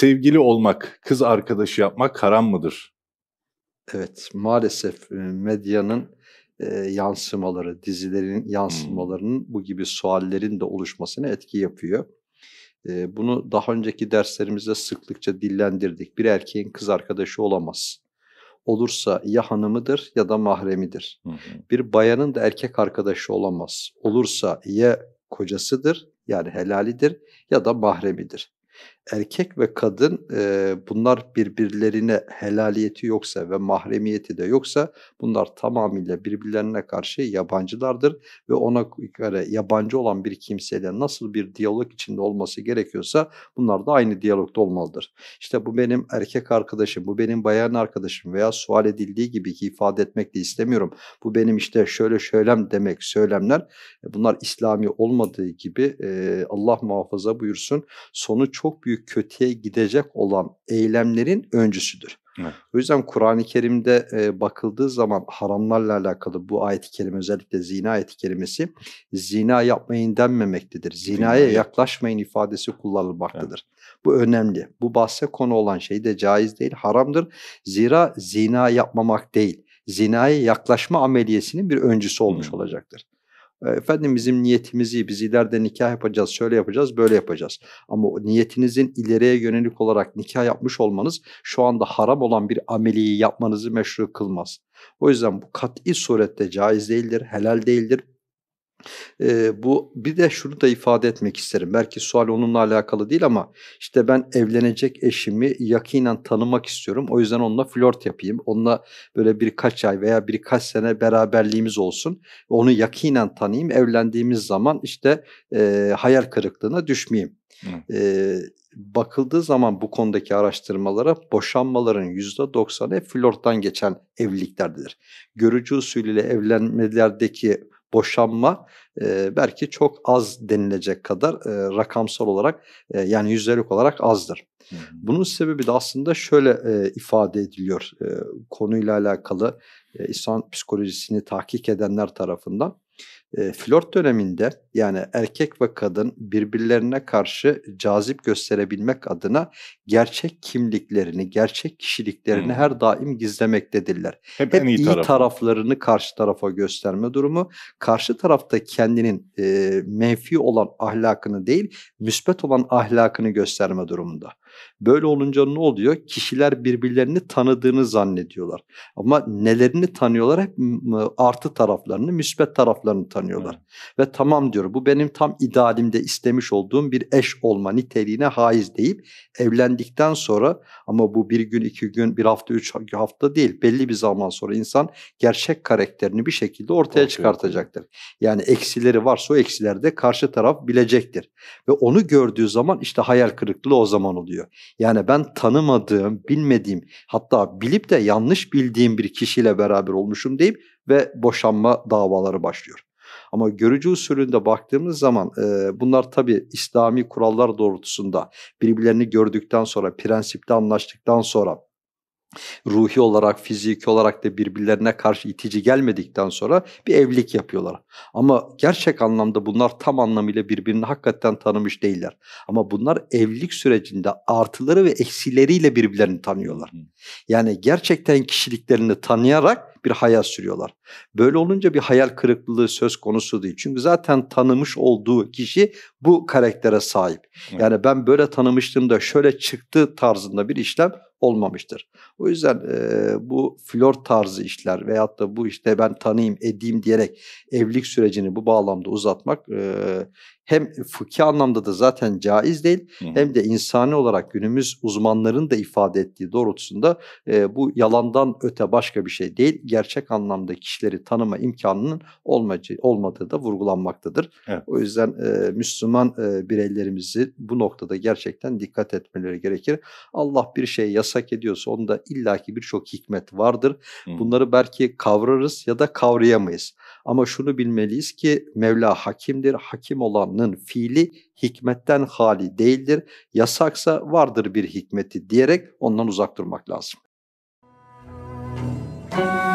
Sevgili olmak, kız arkadaşı yapmak haram mıdır? Evet, maalesef medyanın e, yansımaları, dizilerin hmm. yansımalarının bu gibi suallerin de oluşmasına etki yapıyor. E, bunu daha önceki derslerimizde sıklıkça dillendirdik. Bir erkeğin kız arkadaşı olamaz. Olursa ya hanımıdır ya da mahremidir. Hı hı. Bir bayanın da erkek arkadaşı olamaz. Olursa ya kocasıdır yani helalidir ya da mahremidir erkek ve kadın e, bunlar birbirlerine helaliyeti yoksa ve mahremiyeti de yoksa bunlar tamamıyla birbirlerine karşı yabancılardır ve ona göre yabancı olan bir kimseyle nasıl bir diyalog içinde olması gerekiyorsa bunlar da aynı diyalogda olmalıdır. İşte bu benim erkek arkadaşım, bu benim bayan arkadaşım veya sual edildiği gibi ki ifade etmek de istemiyorum. Bu benim işte şöyle şöylem demek söylemler e, bunlar İslami olmadığı gibi e, Allah muhafaza buyursun sonu çok büyük kötüye gidecek olan eylemlerin öncüsüdür. Evet. O yüzden Kur'an-ı Kerim'de e, bakıldığı zaman haramlarla alakalı bu ayet-i kerime özellikle zina ayet-i kerimesi zina yapmayın denmemektedir. Zinaya yaklaşmayın ifadesi kullanılmaktadır. Evet. Bu önemli. Bu bahse konu olan şey de caiz değil, haramdır. Zira zina yapmamak değil, zinaya yaklaşma ameliyesinin bir öncüsü olmuş hmm. olacaktır. E, efendim bizim niyetimizi biz ileride nikah yapacağız, şöyle yapacağız, böyle yapacağız. Ama o niyetinizin ileriye yönelik olarak nikah yapmış olmanız şu anda haram olan bir ameliyi yapmanızı meşru kılmaz. O yüzden bu kat'i surette caiz değildir, helal değildir. E, bu bir de şunu da ifade etmek isterim. Belki sual onunla alakalı değil ama işte ben evlenecek eşimi yakinen tanımak istiyorum. O yüzden onunla flört yapayım. Onunla böyle birkaç ay veya birkaç sene beraberliğimiz olsun. Onu yakinen tanıyayım. Evlendiğimiz zaman işte e, hayal kırıklığına düşmeyeyim. E, bakıldığı zaman bu konudaki araştırmalara boşanmaların yüzde %90'ı flörtten geçen evliliklerdir Görücü usulüyle evlenmelerdeki boşanma e, belki çok az denilecek kadar e, rakamsal olarak e, yani yüzdelik olarak azdır. Bunun sebebi de aslında şöyle e, ifade ediliyor e, konuyla alakalı e, İslam psikolojisini tahkik edenler tarafından. E, flört döneminde yani erkek ve kadın birbirlerine karşı cazip gösterebilmek adına gerçek kimliklerini, gerçek kişiliklerini hmm. her daim gizlemektedirler. Hep, Hep iyi, iyi tarafı. taraflarını karşı tarafa gösterme durumu, karşı tarafta kendinin e, menfi olan ahlakını değil, müsbet olan ahlakını gösterme durumunda. Böyle olunca ne oluyor? Kişiler birbirlerini tanıdığını zannediyorlar. Ama nelerini tanıyorlar? Hep artı taraflarını, müsbet taraflarını tanıyorlar tanıyorlar. Evet. Ve tamam diyor bu benim tam idealimde istemiş olduğum bir eş olma niteliğine haiz deyip evlendikten sonra ama bu bir gün, iki gün, bir hafta, üç hafta değil belli bir zaman sonra insan gerçek karakterini bir şekilde ortaya evet. çıkartacaktır. Yani eksileri varsa o eksileri de karşı taraf bilecektir. Ve onu gördüğü zaman işte hayal kırıklığı o zaman oluyor. Yani ben tanımadığım, bilmediğim hatta bilip de yanlış bildiğim bir kişiyle beraber olmuşum deyip ve boşanma davaları başlıyor. Ama görücü usulünde baktığımız zaman e, bunlar tabii İslami kurallar doğrultusunda birbirlerini gördükten sonra, prensipte anlaştıktan sonra ruhi olarak, fiziki olarak da birbirlerine karşı itici gelmedikten sonra bir evlilik yapıyorlar. Ama gerçek anlamda bunlar tam anlamıyla birbirini hakikaten tanımış değiller. Ama bunlar evlilik sürecinde artıları ve eksileriyle birbirlerini tanıyorlar. Yani gerçekten kişiliklerini tanıyarak bir hayat sürüyorlar. Böyle olunca bir hayal kırıklığı söz konusu değil. Çünkü zaten tanımış olduğu kişi bu karaktere sahip. Yani ben böyle tanımıştım da şöyle çıktı tarzında bir işlem olmamıştır. O yüzden e, bu flor tarzı işler veyahut da bu işte ben tanıyayım edeyim diyerek evlilik sürecini bu bağlamda uzatmak e, hem fıkhi anlamda da zaten caiz değil Hı. hem de insani olarak günümüz uzmanların da ifade ettiği doğrultusunda e, bu yalandan öte başka bir şey değil. Gerçek anlamda kişi kişileri tanıma imkanının olmacı, olmadığı da vurgulanmaktadır. Evet. O yüzden e, Müslüman e, bireylerimizi bu noktada gerçekten dikkat etmeleri gerekir. Allah bir şey yasak ediyorsa onda illaki birçok hikmet vardır. Hı. Bunları belki kavrarız ya da kavrayamayız. Ama şunu bilmeliyiz ki Mevla hakimdir. Hakim olanın fiili hikmetten hali değildir. Yasaksa vardır bir hikmeti diyerek ondan uzak durmak lazım. Müzik